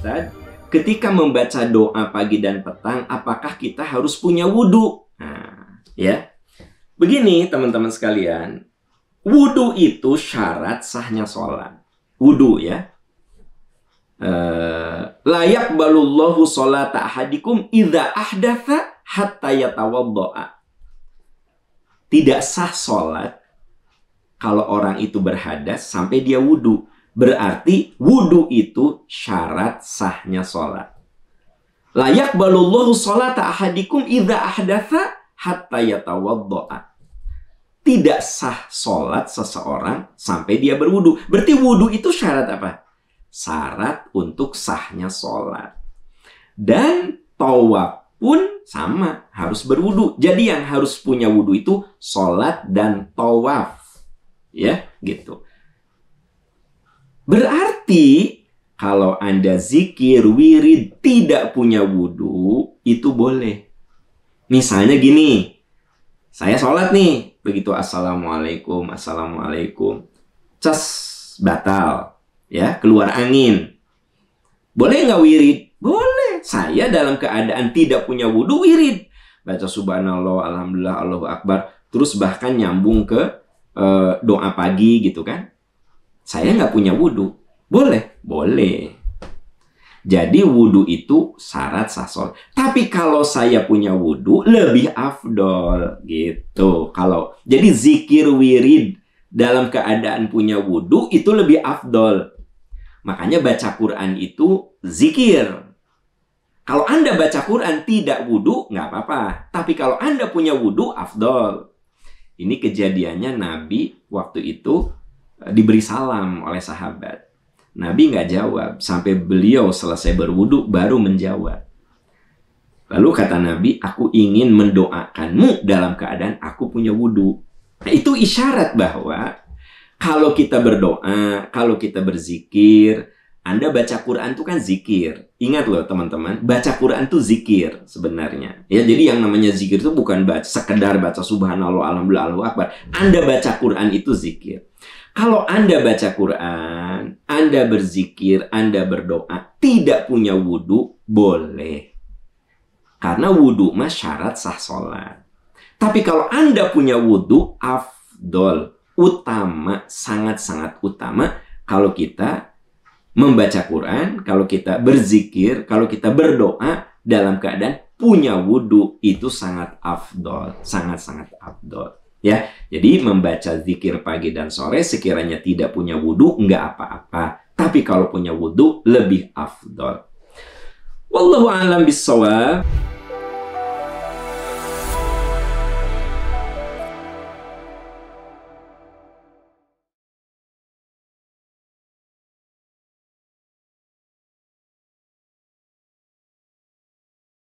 Ustadz, ketika membaca doa pagi dan petang, apakah kita harus punya wudhu? Nah, ya. Begini teman-teman sekalian, wudhu itu syarat sahnya sholat. Wudhu ya. Eh, layak balulohu sholat ahadikum idha ahdatha hatta doa Tidak sah sholat kalau orang itu berhadas sampai dia wudhu. Berarti wudhu itu syarat sahnya sholat. Layak balullahu sholat ahadikum idha ahdatha hatta yatawaddo'a. Tidak sah sholat seseorang sampai dia berwudhu. Berarti wudhu itu syarat apa? Syarat untuk sahnya sholat. Dan tawaf pun sama harus berwudu. Jadi yang harus punya wudhu itu sholat dan tawaf. Ya, gitu. Berarti kalau Anda zikir, wirid, tidak punya wudhu, itu boleh. Misalnya gini, saya sholat nih, begitu assalamualaikum, assalamualaikum, cas batal, ya keluar angin. Boleh nggak wirid? Boleh. Saya dalam keadaan tidak punya wudhu wirid. Baca subhanallah, alhamdulillah, allahu akbar. Terus bahkan nyambung ke uh, doa pagi gitu kan saya nggak punya wudhu. Boleh? Boleh. Jadi wudhu itu syarat sasol. Tapi kalau saya punya wudhu lebih afdol gitu. Kalau jadi zikir wirid dalam keadaan punya wudhu itu lebih afdol. Makanya baca Quran itu zikir. Kalau Anda baca Quran tidak wudhu nggak apa-apa. Tapi kalau Anda punya wudhu afdol. Ini kejadiannya Nabi waktu itu diberi salam oleh sahabat. Nabi nggak jawab sampai beliau selesai berwudhu baru menjawab. Lalu kata Nabi, aku ingin mendoakanmu dalam keadaan aku punya wudhu. Nah, itu isyarat bahwa kalau kita berdoa, kalau kita berzikir, anda baca Quran itu kan zikir. Ingat loh teman-teman, baca Quran itu zikir sebenarnya. Ya jadi yang namanya zikir itu bukan baca, sekedar baca subhanallah alhamdulillah allahu akbar. Anda baca Quran itu zikir. Kalau Anda baca Quran, Anda berzikir, Anda berdoa, tidak punya wudhu, boleh. Karena wudhu mah syarat sah sholat. Tapi kalau Anda punya wudhu, afdol, utama, sangat-sangat utama kalau kita membaca Quran, kalau kita berzikir, kalau kita berdoa dalam keadaan punya wudhu itu sangat afdol, sangat-sangat afdol. Ya, jadi membaca zikir pagi dan sore sekiranya tidak punya wudhu nggak apa-apa. Tapi kalau punya wudhu lebih afdol. Wallahu a'lam bishawab.